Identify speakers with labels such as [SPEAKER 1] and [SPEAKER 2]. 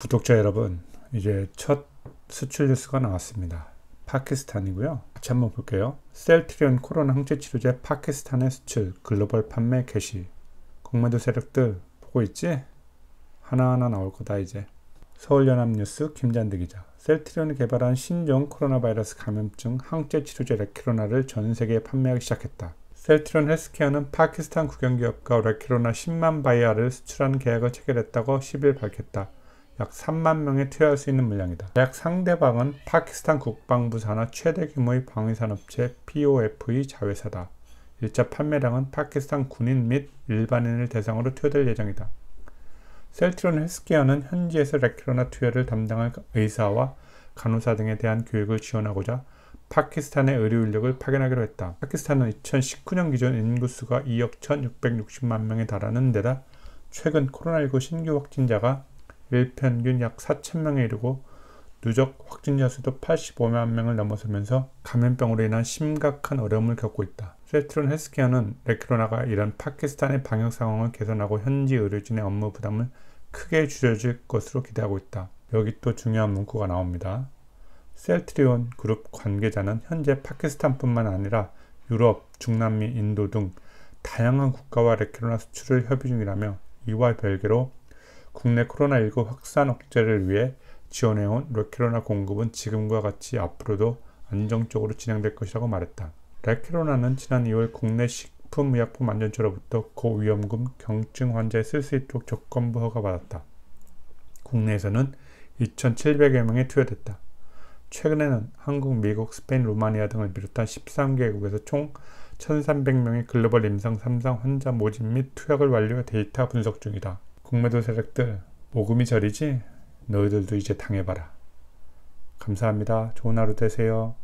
[SPEAKER 1] 구독자 여러분, 이제 첫 수출 뉴스가 나왔습니다. 파키스탄이고요. 같이 한번 볼게요. 셀트리온 코로나 항체 치료제 파키스탄의 수출, 글로벌 판매 개시. 공매도 세력들 보고 있지? 하나하나 나올 거다 이제. 서울연합뉴스 김잔드 기자. 셀트리온이 개발한 신종 코로나 바이러스 감염증 항체 치료제 레키로나를 전 세계에 판매하기 시작했다. 셀트리온 헬스케어는 파키스탄 국영기업과 레키로나 10만 바이아를 수출하는 계약을 체결했다고 10일 밝혔다. 약 3만 명이 투여할 수 있는 물량이다. 약 상대방은 파키스탄 국방부 산하 최대 규모의 방위산업체 POF의 e 자회사다. 1차 판매량은 파키스탄 군인 및 일반인을 대상으로 투여될 예정이다. 셀트론 헬스케어는 현지에서 레키로나 투여를 담당할 의사와 간호사 등에 대한 교육을 지원하고자 파키스탄의 의료 인력을 파견하기로 했다. 파키스탄은 2019년 기준 인구수가 2억 1,660만 명에 달하는 데다 최근 코로나19 신규 확진자가 매일 평균 약 4천 명에 이르고 누적 확진자 수도 85만 명을 넘어서면서 감염병으로 인한 심각한 어려움을 겪고 있다. 셀트론 헬스케어는 레키로나가 이런 파키스탄의 방역 상황을 개선하고 현지 의료진의 업무 부담을 크게 줄여질 것으로 기대하고 있다. 여기 또 중요한 문구가 나옵니다. 셀트리온 그룹 관계자는 현재 파키스탄뿐만 아니라 유럽, 중남미, 인도 등 다양한 국가와 레키로나 수출을 협의 중이라며 이와 별개로 국내 코로나19 확산 억제를 위해 지원해온 레케로나 공급은 지금과 같이 앞으로도 안정적으로 진행될 것이라고 말했다. 레케로나는 지난 2월 국내 식품의약품 안전처로부터 고위험군 경증 환자에 쓸수 있도록 조건부 허가받았다. 국내에서는 2,700여 명이 투여됐다. 최근에는 한국, 미국, 스페인, 루마니아 등을 비롯한 13개국에서 총 1,300명의 글로벌 임상 3상 환자 모집 및 투약을 완료 해 데이터 분석 중이다. 공매도 세력들 모금이 저리지? 너희들도 이제 당해봐라. 감사합니다. 좋은 하루 되세요.